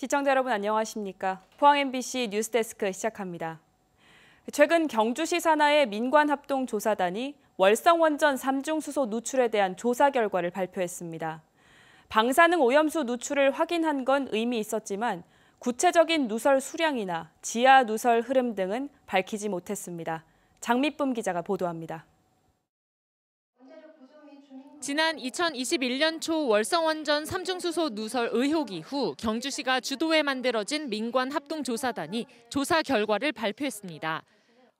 시청자 여러분 안녕하십니까? 포항 MBC 뉴스데스크 시작합니다. 최근 경주시 산하의 민관합동조사단이 월성원전 3중 수소 누출에 대한 조사 결과를 발표했습니다. 방사능 오염수 누출을 확인한 건 의미 있었지만 구체적인 누설 수량이나 지하 누설 흐름 등은 밝히지 못했습니다. 장미쁨 기자가 보도합니다. 지난 2021년 초 월성원전 3중수소 누설 의혹 이후 경주시가 주도해 만들어진 민관 합동조사단이 조사 결과를 발표했습니다.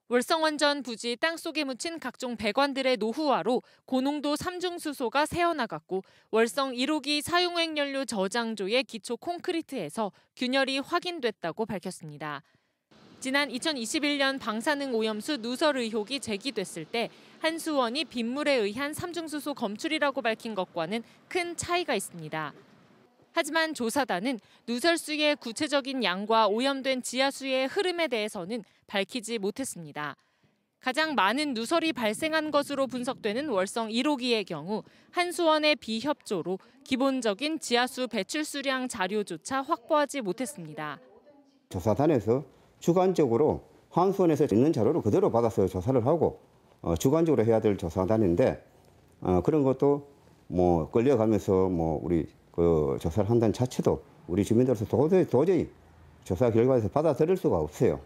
월성원전 부지 땅속에 묻힌 각종 배관들의 노후화로 고농도 3중수소가 새어나갔고 월성 1호기 사용액연료 저장조의 기초 콘크리트에서 균열이 확인됐다고 밝혔습니다. 지난 2021년 방사능 오염수 누설 의혹이 제기됐을 때 한수원이 빗물에 의한 삼중수소 검출이라고 밝힌 것과는 큰 차이가 있습니다. 하지만 조사단은 누설수의 구체적인 양과 오염된 지하수의 흐름에 대해서는 밝히지 못했습니다. 가장 많은 누설이 발생한 것으로 분석되는 월성 1호기의 경우 한수원의 비협조로 기본적인 지하수 배출 수량 자료조차 확보하지 못했습니다. 조사단에서 주관적으로 항수원에서 있는 자료를 그대로 받아서 조사를 하고 어, 주관적으로 해야 될 조사단인데 어, 그런 것도 뭐 끌려가면서 뭐 우리 그 조사를 한다는 자체도 우리 주민들로서 도저히, 도저히 조사 결과에서 받아들일 수가 없어요.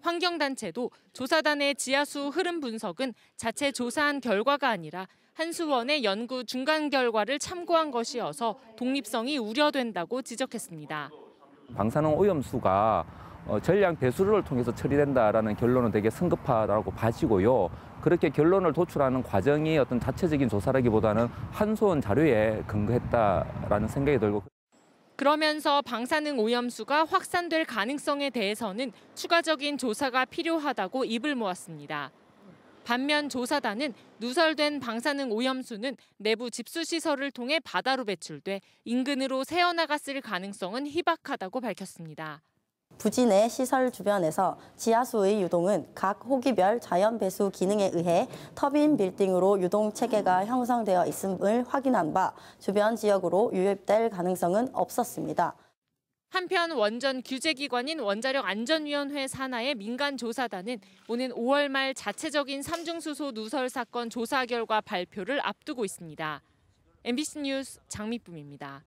환경단체도 조사단의 지하수 흐름 분석은 자체 조사한 결과가 아니라 한수원의 연구 중간 결과를 참고한 것이어서 독립성이 우려된다고 지적했습니다. 방사능 오염수가 어, 전량 배수를 통해서 처리된다라는 결론은 되게 성급하다고 봐지고요. 그렇게 결론을 도출하는 과정이 어떤 자체적인 조사라기보다는 한소원 자료에 근거했다라는 생각이 들고 그러면서 방사능 오염수가 확산될 가능성에 대해서는 추가적인 조사가 필요하다고 입을 모았습니다. 반면 조사단은 누설된 방사능 오염수는 내부 집수시설을 통해 바다로 배출돼 인근으로 새어나갔을 가능성은 희박하다고 밝혔습니다. 부지 내 시설 주변에서 지하수의 유동은 각 호기별 자연 배수 기능에 의해 터빈 빌딩으로 유동 체계가 형성되어 있음을 확인한 바 주변 지역으로 유입될 가능성은 없었습니다. 한편 원전 규제기관인 원자력안전위원회 산하의 민간조사단은 오는 5월 말 자체적인 삼중수소 누설 사건 조사 결과 발표를 앞두고 있습니다. MBC 뉴스 장미쁨입니다.